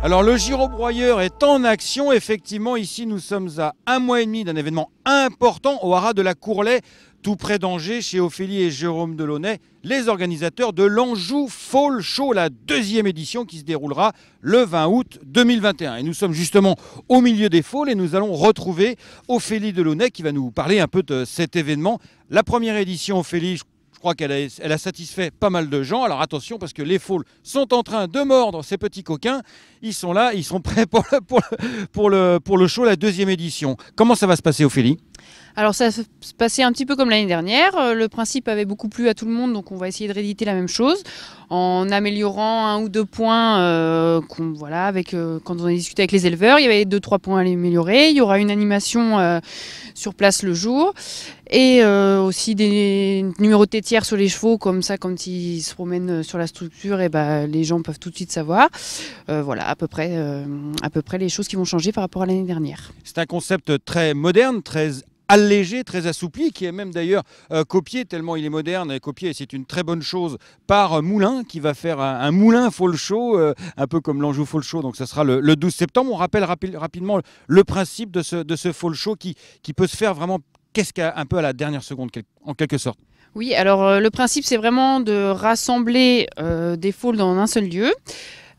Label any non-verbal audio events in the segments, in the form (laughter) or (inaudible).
Alors le girobroyeur est en action. Effectivement, ici nous sommes à un mois et demi d'un événement important au haras de la Courlet, tout près d'Angers, chez Ophélie et Jérôme Delaunay, les organisateurs de l'Anjou Fall Show, la deuxième édition qui se déroulera le 20 août 2021. Et nous sommes justement au milieu des Falls et nous allons retrouver Ophélie Delaunay qui va nous parler un peu de cet événement. La première édition, Ophélie, je crois qu'elle a, satisfait pas mal de gens. Alors attention, parce que les foules sont en train de mordre ces petits coquins. Ils sont là, ils sont (laughs) prêts pour pour le, pour le, pour le show, la deuxième édition. Comment ça va se passer, Ophélie alors ça se passait un petit peu comme l'année dernière. Euh, le principe avait beaucoup plu à tout le monde, donc on va essayer de rééditer la même chose en améliorant un ou deux points. Euh, avec euh, quand on a discuté avec les éleveurs, il y avait deux trois points à améliorer. Il y aura une animation sur place le jour et aussi des numéros de sur les chevaux, comme ça quand ils se promènent sur la structure, et eh ben les gens peuvent tout de suite savoir. voilà, à peu près, à peu près les choses qui vont changer par rapport à l'année dernière. C'est un concept très moderne, très allégé, très assoupli, qui est même d'ailleurs euh, copié, tellement il est moderne, et copié, c'est une très bonne chose, par euh, Moulin, qui va faire un, Moulin Fall Show, euh, un peu comme l'Anjou Fall Show, donc ça sera le, 12 septembre. On rappelle rapidement le principe de ce, de ce Fall Show qui, qui peut se faire vraiment qu'est-ce qu'un peu à la dernière seconde, en quelque sorte. Oui, alors le principe, c'est vraiment de rassembler des foules dans un seul lieu.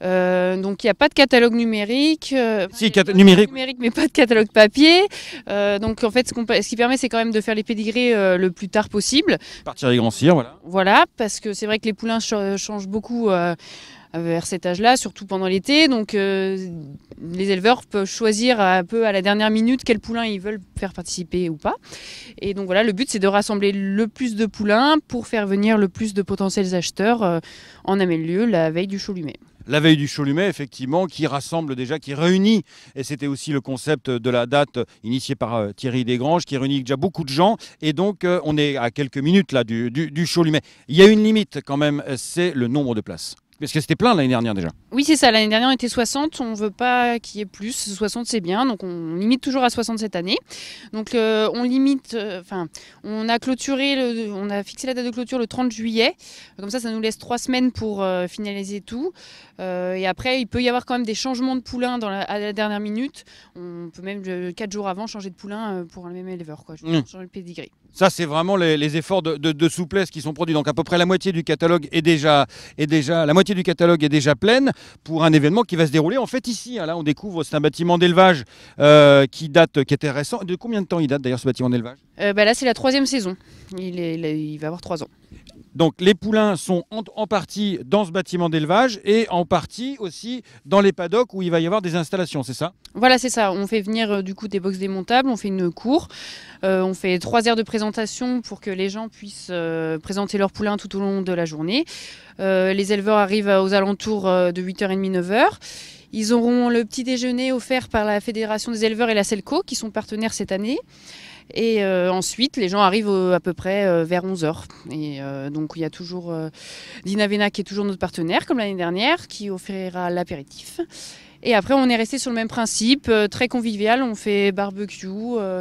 Euh, donc il n'y a pas de catalogue numérique. Euh, si, numérique. mais pas de catalogue papier. Euh, donc en fait, ce, qui permet, c'est quand même de faire les pédigrés le plus tard possible. Partir les grands voilà. Voilà, parce que c'est vrai que les poulains changent beaucoup vers cet âge-là, surtout pendant l'été. Donc les éleveurs peuvent choisir un peu à la dernière minute quel poulain ils veulent faire participer ou pas. Et donc voilà, le but c'est de rassembler le plus de poulains pour faire venir le plus de potentiels acheteurs en amène lieu la veille du lui-même la veille du Cholumet, effectivement, qui rassemble déjà, qui réunit, et c'était aussi le concept de la date initiée par euh, Thierry Desgranges, qui réunit déjà beaucoup de gens, et donc euh, on est à quelques minutes là du, du Cholumet. Il y a une limite quand même, euh, c'est le nombre de places. Parce que c'était plein l'année dernière déjà. Oui, c'est ça. L'année dernière, on était 60. On ne veut pas qu'il y ait plus. 60, c'est bien. Donc, on limite toujours à 60 cette année. Donc, euh, on limite. Euh, enfin, on a clôturé. on a fixé la date de clôture le 30 juillet. Comme ça, ça nous laisse trois semaines pour euh, finaliser tout. et après, il peut y avoir quand même des changements de poulain dans la, à la dernière minute. On peut même, quatre jours avant, changer de poulain pour un même éleveur. Quoi. Mm. Changer le pedigree. Ça, c'est vraiment les, efforts de, souplesse qui sont produits. Donc, à peu près la moitié du catalogue est déjà, est déjà la moitié du catalogue est déjà pleine pour un événement qui va se dérouler en fait ici. Hein. Là, on découvre, c'est un bâtiment d'élevage euh, qui date, qui était récent. De combien de temps il date d'ailleurs ce bâtiment d'élevage euh, bah Là, c'est la troisième saison. il, il va avoir trois ans. Donc les poulains sont en, partie dans ce bâtiment d'élevage et en partie aussi dans les paddocks où il va y avoir des installations, c'est ça Voilà, c'est ça. On fait venir euh, du coup des boxes démontables, on fait une cour, euh, on fait trois heures de présentation pour que les gens puissent euh, présenter leurs poulains tout au long de la journée. les éleveurs arrivent aux alentours de 8h30, 9h. Ils auront le petit déjeuner offert par la Fédération des éleveurs et la SELCO qui sont partenaires cette année. Et euh, ensuite, les gens arrivent euh, à peu près euh, vers 11h. Et donc, il y a toujours Dinavena qui est toujours notre partenaire, comme l'année dernière, qui offrira l'apéritif. Et après, on est resté sur le même principe, très convivial. On fait barbecue,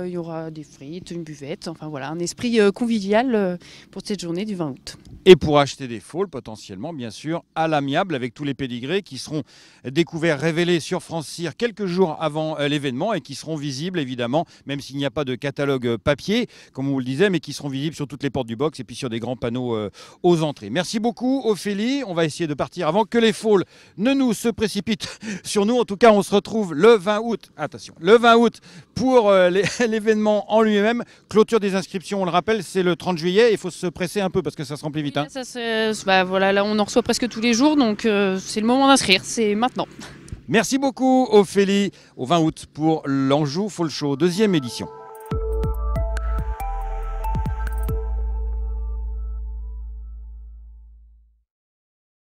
il y aura des frites, une buvette, enfin voilà, un esprit convivial pour cette journée du 20 août et pour acheter des folles potentiellement, bien sûr, à l'amiable, avec tous les pédigrés qui seront découverts, révélés sur France quelques jours avant euh, l'événement et qui seront visibles, évidemment, même s'il n'y a pas de catalogue euh, papier, comme on vous le disait, mais qui seront visibles sur toutes les portes du box et puis sur des grands panneaux euh, aux entrées. Merci beaucoup, Ophélie. On va essayer de partir avant que les faules ne nous se précipitent (laughs) sur nous. En tout cas, on se retrouve le 20 août, attention, le 20 août pour (laughs) l'événement en lui-même. Clôture des inscriptions, on le rappelle, c'est le 30 juillet. Il faut se presser un peu parce que ça se remplit vite. Hein. Bah, voilà, on en reçoit presque tous les jours, donc euh, c'est le moment d'inscrire, c'est maintenant. Merci beaucoup, Ophélie, au 20 août pour l'Anjou Fall Show, deuxième édition.